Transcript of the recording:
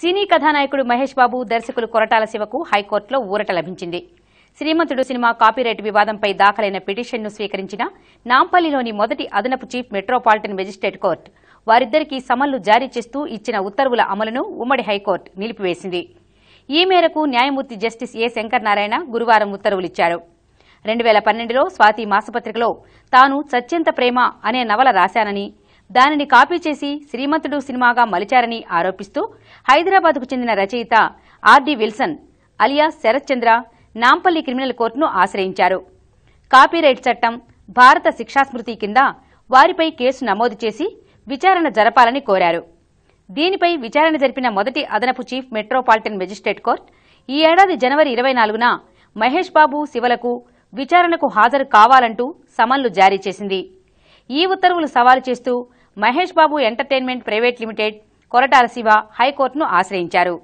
సినీ కథానాయకుడు మహేష్ బాబు దర్శకులు కొరటాల శివకు హైకోర్టులో ఊరట లభించింది శ్రీమంతుడు సినిమా కాపీరైట్ వివాదంపై దాఖలైన పిటిషన్ను స్వీకరించిన నాంపల్లిలోని మొదటి అదనపు చీఫ్ మెట్రోపాలిటన్ మెజిస్ట్రేట్ కోర్టు వారిద్దరికీ సమన్లు జారీ చేస్తూ ఇచ్చిన ఉత్తర్వుల అమలును ఉమ్మడి హైకోర్టు నిలిపివేసింది ఈ మేరకు న్యాయమూర్తి జస్టిస్ ఏ నారాయణ గురువారం ఉత్తర్వులిచ్చారు రెండు వేల పన్నెండులో స్వాతి మాసపత్రికలో తాను సత్యంత ప్రేమ అనే నవల రాశానని దానిని కాపీ చేసి శ్రీమంతుడు సినిమాగా మలిచారని ఆరోపిస్తూ హైదరాబాద్కు చెందిన రచయిత R D Wilson alias Sharath Chandra Nampally criminal కోర్టును ఆశ్రయించారు కాపీరైట్ చట్టం భారత శిక్షాస్మృతి కింద వారిపై కేసు నమోదు చేసి విచారణ జరపాలని కోరారు దీనిపై విచారణ జరిపిన మొదటి అదనపు చీఫ్ మెట్రోపాలిటన్ మెజిస్ట్రేట్ కోర్టు ఈ ఏడాది జనవరి ఇరవై నాలుగున మహేష్ బాబు శివలకు విచారణకు హాజరు కావాలంటూ సమన్లు జారీ చేసింది ఈ ఉత్తర్వులు సవాలు చేస్తూ Mahesh Babu entertainment private limited Koratala Siva హైకోర్టును ఆశ్రయించారు